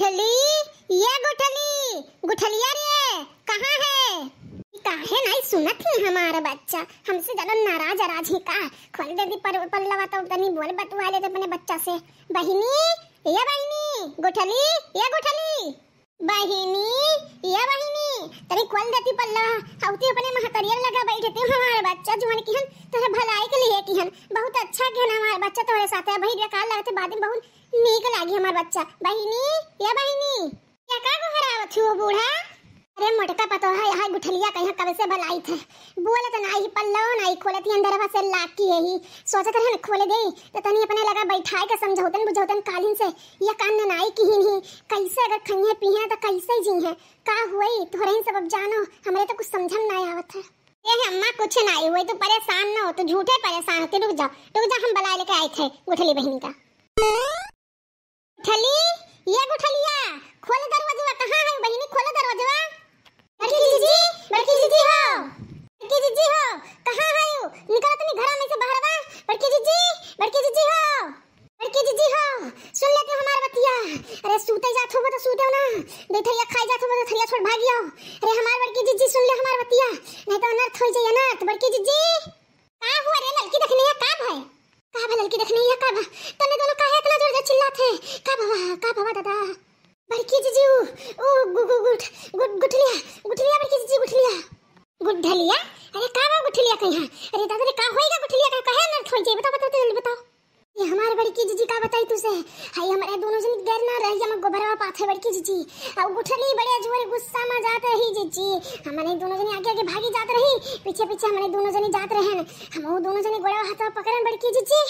गुठली ये गुठली गुठलिया रे कहाँ है काहे नहीं सुनत ही हमारा बच्चा हमसे ज्यादा नाराज अराज है का खोल दे दी पर पल्लवा तो तनी बोल बतवा ले तो अपने बच्चा से बहिनी ये बहिनी गुठली ये गुठली बहिनी ये बहिनी तेरे कोल देती पल्ला हवती अपने महतरियल लगा बैठे थे हाँ, हमारे बच्चा जुवन की हन तोरे भलाई के लिए की हन बहुत अच्छा के ना हमारे बच्चा तोरे साथ है बहिनी बेकार लगते बाद में बहुत नीक लागी हमारे बच्चा बहिनी ये बहिनी ये का हरावत हो बूढ़ा अरे मोटका है यहाँ गुठलिया कहीं कब से भलाई थे बोले तो नाई पल्लो नहीं खोले थी अंदर से लाख की यही सोचा था तो ना खोले दे तो तनी अपने लगा बैठाए के समझौतन बुझौतन कालीन से ये कान न नहीं की ही नहीं कैसे अगर खइए पिए तो कैसे जी है का हुए थोड़े सब जानो हमारे तो कुछ समझम ना आवत है ये अम्मा कुछ ना हुए तो परेशान ना हो तो झूठे परेशान होते रुक जाओ रुक जाओ हम बला लेके आए थे गुठली बहनी का थरिया खाई जात हमर थरिया छोड़ भाग गया अरे हमार बड़की जीजी सुन ले हमार बतिया नहीं तो अनर्थ हो जाए अनर्थ बड़की जीजी का हुआ रे लड़की देखने या का भाई का भाई लड़की देखने या का भाई तने दोनों काहे इतना जोर से चिल्लात है का भवा का भवा दादा बड़की जीजी ओ गु गु गुट गुट गुठलिया गुठलिया बड़की जीजी गुठलिया गुठलिया अरे का बा गुठलिया कहीं है अरे दादा रे का होएगा गुठलिया का कहे अनर्थ हो जाई बताओ बताओ जल्दी बताओ ये हमारे बड़की जीजी का बताई तुसे हाय हमारे दोनों जन डर ना रही हम गोबरवा पाथे बड़की जीजी और गुठली बड़े जोर गुस्सा में जात रही जीजी हमारे दोनों जन आगे आगे भागी जात रही पीछे पीछे हमारे दोनों जन जात रहन हम वो दोनों जन गोड़ा हाथ पकड़न बड़की जीजी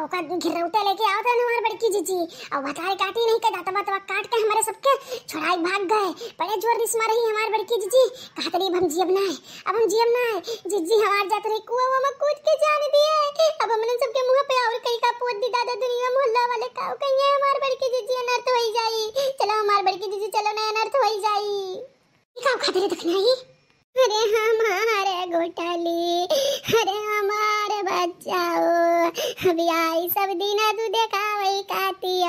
और का घिरौते लेके आवत है हमारे बड़की जीजी और बताए काटी नहीं के दाता बात काट के हमारे सबके छोड़ा भाग गए बड़े जोर रिस मार रही हमारे बड़की जीजी कहत रही हम जीव ना है अब हम जीव ना है जीजी हमार जात रही कुआं में कूद के जान दिए अब हमने सबके मुंह पे और कई का आवत दादा दुनिया मोहल्ला वाले काव है हमार बड़ की दीदी अनर्थ होई जाई चलो हमार बड़ की दीदी चलो ना अनर्थ होई जाई ये काव खातिर दिखना ही अरे हमारे गोटाली अरे हमारे बचाओ अभी आई सब दी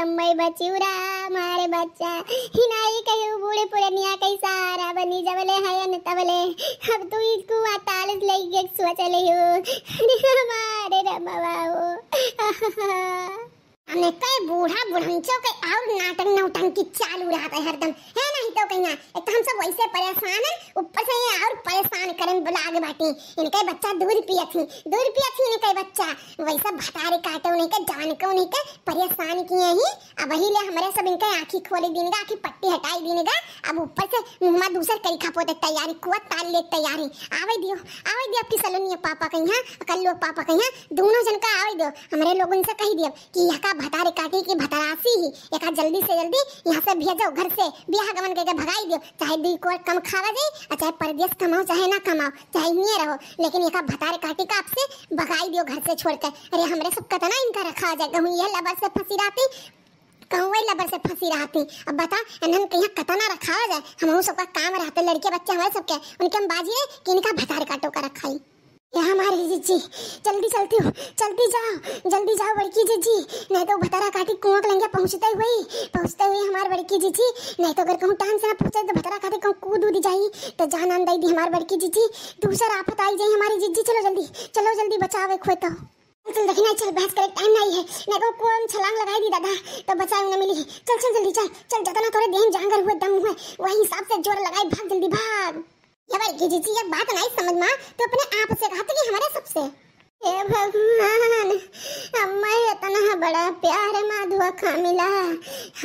અમ્મય બચીવરા મારે બચ્ચા હિનાઈ કહ્યું બૂળે પુરનિયા કઈ સારા બની જવલે હયન તવલે હબ તું ઇસકો આતાલ લઈ ગેક સોચલે હો ને મારે રમવાઓ हमें कई बूढ़ा बुढ़ंचो के और नाटक नौटंकी चालू रहा है हरदम है नहीं तो कहीं एक तो हम सब वैसे परेशान है ऊपर से ये और परेशान करन बुला बाटी इनके बच्चा दूध पिया थी दूध पिया थी इनके बच्चा वैसा भटारे काटे उन्हें के जान के उन्हें के परेशान किए ही अब वही ले हमारे सब इनके आंखी खोली दीने का आंखी पट्टी हटाई दीने का अब ऊपर से मुंह में दूसर करी खा पोते तैयारी कुआ ताल ले तैयारी आवे दियो आवे दियो आपकी सलोनी पापा कहीं हां कल लोग पापा कहीं हां दोनों जन का आवे दियो हमारे लोगों से कही दियो कि यहां भटार काटी की भतरासी ही एक जल्दी से जल्दी यहाँ से भेजो घर से ब्याह गमन करके भगाई दियो चाहे दी को कम खावा दे और चाहे परदेश कमाओ चाहे ना कमाओ चाहे ये रहो लेकिन एक भटार काटी का आपसे भगाई दियो घर से छोड़ छोड़कर अरे हमारे सब कतना तो इनका रखा जाए कहूँ ये लबर से फंसी रहती वही लबर से फंसी रहती अब बता हम यहाँ कतना रखा जाए हम सबका काम रहते लड़के बच्चे हमारे सबके उनके हम बाजी है कि इनका भटार काटो का रखाई यहाँ मारे जीजी जल्दी चलती हूँ जल्दी जाओ जल्दी जाओ बड़की जीजी नहीं तो भतरा काटी कुआं लेंगे पहुँचते हुए पहुँचते हुए हमारे बड़की जीजी नहीं तो अगर कहूँ टाइम से ना पहुँचे तो भतरा काटी कहूँ कूद उदी जाई तो जान आन दी हमारे बड़की जीजी दूसरा आफत आई जाए हमारी जीजी चलो जल्दी चलो जल्दी बचाओ खोए तो चल देखी नहीं चल बहस करे टाइम नहीं है नहीं तो कौन छलांग लगाई दी दादा तो बचाए न मिली चल चल जल्दी चल चल जाता ना थोड़े देह जानगर हुए दम हुए वही हिसाब से जोर लगाई भाग जल्दी भाग या भाई जी जी जी ये बात नहीं समझ में तो अपने आप से कहते कि हमारे सबसे हे भगवान अब मैं इतना बड़ा प्यार माँ दुआ का मिला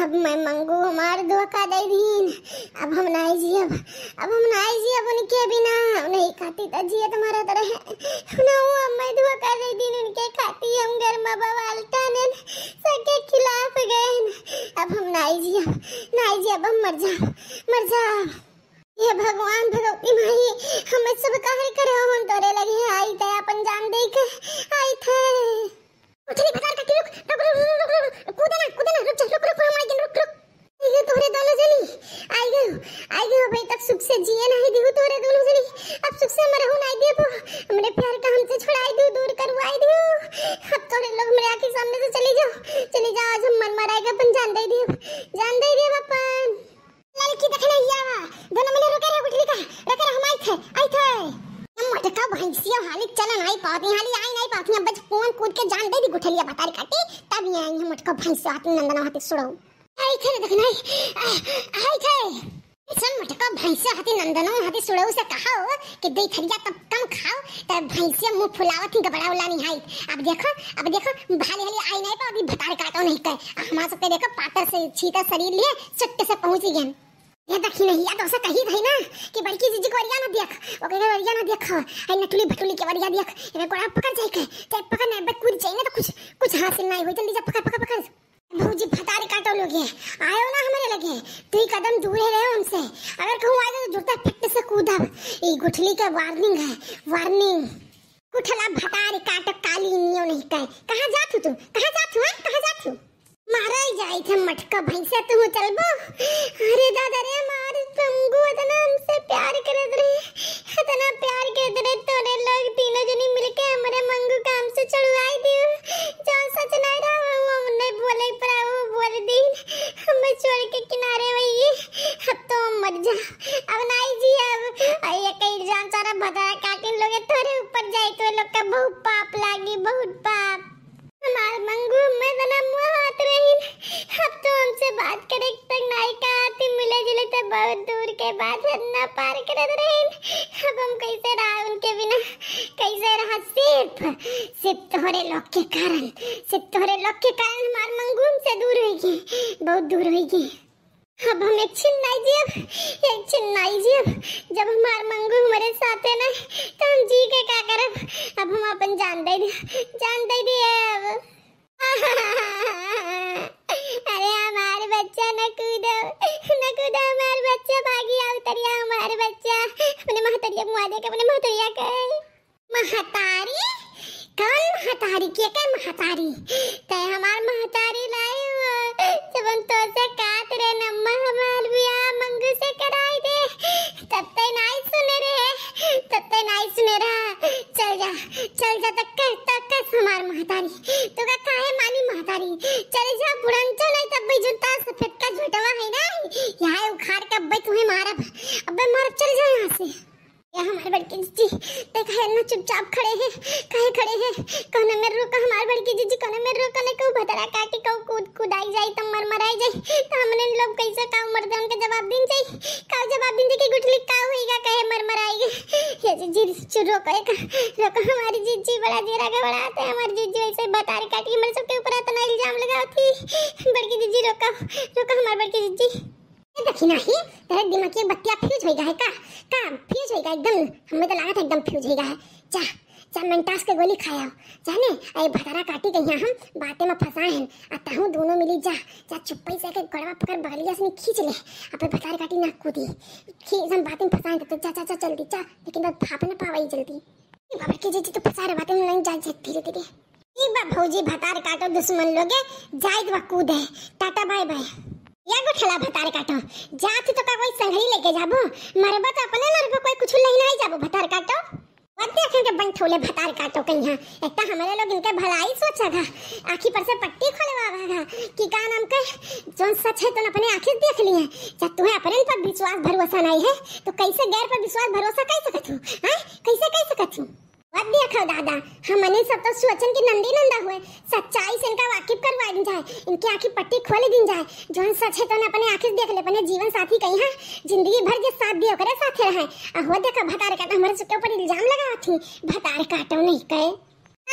अब मैं मंगू हमार दुआ का दे दीन अब हम नहीं जी अब अब हम नहीं जी अब उनके बिना नहीं खाती तो जी तुम्हारा तरह तो ना वो अब मैं दुआ का दे दीन उनके खाती हम घर माँ बाबा अलता ने सबके खिलाफ गए अब हम नहीं जी अब नहीं जी अब हम मर जा मर जा हे भगवान भगवती माई हम सब काहे करे हम तोरे लगे आई दया पंजान दे के आई थे उठली बेकार का रुक रुक रुक रुक रुक रुक कूदे ना रुक जा रुक रुक हम आई रुक रुक ये तोरे दोनों जनी आई गयो आई गयो भाई तक सुख से जिए नहीं दियो तोरे दोनों जनी अब सुख से मरहु नहीं देबो हमरे प्यार का हमसे छुड़ाई दियो दूर करवाई दियो अब तोरे लोग मेरे आंखें सामने से चली जाओ चली जाओ आज हम मन मराएगा ऐसी हाली चलन आई पाती हाली आई नहीं पाती अब फोन कूद के जान दे दी गुठलिया बता बतारी काटी तब ये आई हम भाई भैंस हाथ नंदन हाथ सुड़ो आई थे देख नहीं आई थे सुन मटका से हाथ नंदन हाथ सुड़ो से कहा हो कि दे थरिया तब कम खाओ तब से मुंह फुलावत ही गबड़ा उला नहीं हाई अब देखो अब देखो भाली हाली आई नहीं पाती बता बतारी काटो नहीं कहे हमारा सबके देखो पातर से छीता शरीर लिए सट्टे से पहुंची गेन ये देखी नहीं या तो उसे कही भाई ना कि बड़की जीजी को अरिया ना दिया ओ कहे अरिया ना देख खा है नटुली भटुली के अरिया देख रे कोड़ा पकड़ जाए के चाहे पकड़ ना बट कूद जाए ना तो कुछ कुछ हाथ से ना हो जल्दी जा पकड़ पकड़ पकड़ भौजी फटारी काटो लोगे आयो ना हमरे लगे तू ही कदम दूर है रहे उनसे अगर कहूं आ जाए तो जुड़ता फट से कूदा ये गुठली का वार्निंग है वार्निंग गुठला भटारी काट काली नियो नहीं कहे कहां जा तू कहां जा तू कहाँ जा मारा ही जाए थे मटका भाई भैंसा तू बो अरे दादा रे मार तुमको इतना हमसे प्यार करत रे इतना प्यार कर करत रे तोरे लोग तीनों जनी मिलके हमरे मंगू काम से चढ़वाई दी जो सच नहीं रहा वो हमने बोले पर वो बोल दी हमें छोड़ के किनारे वही अब तो मर जा अब नहीं जी अब ये कई जान सारा भदा काटिन लोगे तोरे ऊपर जाए तो लोग का बहुत पाप लागी बहुत पाप हमार मंगू तो ना मदना हाथ रही अब तो हमसे बात करे तक नहीं का आती मिले जिले तो बहुत दूर के बाद हन्ना पार कर रही अब हम कैसे रहा उनके बिना कैसे रहा सिर्फ सिर्फ तोरे लोग के कारण सिर्फ तोरे लोग के कारण हमार मंगू से दूर होगी बहुत दूर होगी अब हम एक चिन्नाई जी अब एक चिन्नाई जी अब जब हमार मंगू हमारे साथ है ना तो हम जी के क्या करें अब हम अपन जान दे दिया जान दे दिए अब अरे हमारे बच्चा ना कूदो ना कूदो हमारे बच्चा भागी आओ तरिया हमारे बच्चा अपने महतरिया मुआ दे के अपने महतरिया के महतारी कौन महतारी के के महतारी ते तो हमार महतारी लाई हम तो से कात रे नम्मा हमार बियाह मंगू से कराई दे तब ते तो नाई सुन रे तब ते तो नाई सुन रा चल जा चल जा तक तक हमार महतारी तो का काहे मानी महतारी चल जा बुढ़न ना चुपचाप खड़े हैं कहे खड़े हैं कहना मेरे रोका हमारे की जीजी कहने में रोका नहीं कहूँ भतरा काटी कहूँ कूद कुदाई जाए तो मर मराई जाए तो हमने लोग कैसे काऊ मर दे उनके जवाब दिन जाए काऊ जवाब दिन देखी गुठली का होएगा कहे मर मराई ये जीजी चुरो कहे एक रोका हमारी जीजी बड़ा देरा के बड़ा आते हमारी जीजी वैसे बता रही काटी हमारे सबके ऊपर इतना इल्जाम लगाती बड़की जीजी रोका रोका हमारी बड़की जीजी देखी ना ही तेरे दिमाग की बत्तियां फ्यूज हो गया है का का फ्यूज हो गया एकदम हमें तो लगा था एकदम फ्यूज हो गया है जा जा मेंटास के गोली खाया जाने अरे भतरा काटी गई हम बातें में फंसा हैं आता हूँ दोनों मिली जा जा चुप्पी से के गड़वा पकड़ बगलिया से खींच ले अपने भतरा काटी ना कूदी खींच हम बातें फंसा हैं तो जा जा जा जल्दी जा लेकिन बस भाप ना पावाई जल्दी बाबा के जी तो फंसा रहे बातें नहीं जा धीरे धीरे भौजी भतार काटो दुश्मन लोगे जाए कूद है टाटा बाय बाय या गो ठेला भतार काटो जात तो का कोई संगड़ी लेके जाबो मरबो तो अपने पे कोई कुछ नहीं नहीं जाबो भतार काटो वद्य के बन थोले भतार काटो कहिया हाँ। एकटा तो हमरे लोग इनके भलाई सोचा था आखी पर से पट्टी खोलवावा कि का नाम कह जो सच है तो अपने आखिर देख लिए जब तुम्हें अपने पर विश्वास भरोसा नहीं है तो कैसे गैर पर विश्वास भरोसा कर सकत हूं हां कैसे कह सकत हूं वद्य देखो दादा हमने सब तो सुवचन की नंदी नंदा हुए सच्चाई से इनका वाक्य लग जाए इनकी आंखें पट्टी खोल दी जाए जो इन सच है तो ना अपने आंखें देख ले अपने जीवन साथी कहीं है हाँ? जिंदगी भर के साथ दियो करे साथ रहे आ हो देखा भतार का हमारे सुके ऊपर इल्जाम लगावत थी भतार काटो नहीं कहे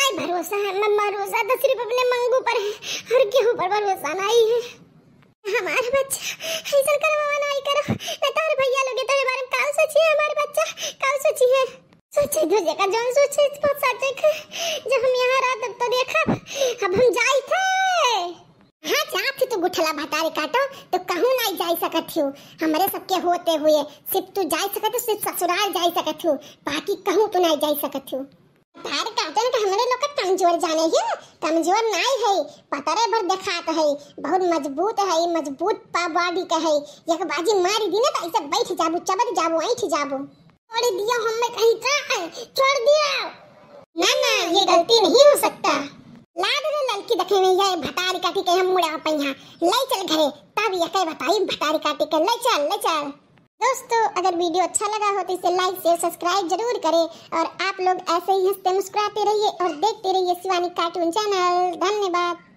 आई भरोसा है मम्मा रोजा तो सिर्फ अपने मंगू पर है हर के ऊपर भरोसा नहीं है हमारा बच्चा ऐसा कर छू हमारे सबके होते हुए सिर्फ तू जा सकत सिर्फ ससुराल जा सकत सकथू बाकी कहूँ तो नहीं जा सकथू तार काटन का हमारे लोग का कमजोर जाने ही कमजोर नहीं है पतरे भर देखात है बहुत मजबूत है मजबूत बॉडी का है एक बाजी मार दी ना तो ऐसे बैठ जाबू चबर जाबू ऐठ जाबू छोड़ दिया हम में कहीं का छोड़ दिया ना ना ये गलती नहीं हो सकता लाड रे लड़की देखे में ये भटार काटी के हम मुड़ा पैया ले चल घरे बताबी कई बताई बतारी काटी कर ले चल ले चल दोस्तों अगर वीडियो अच्छा लगा हो तो इसे लाइक शेयर सब्सक्राइब जरूर करें और आप लोग ऐसे ही हंसते मुस्कुराते रहिए और देखते रहिए शिवानी कार्टून चैनल धन्यवाद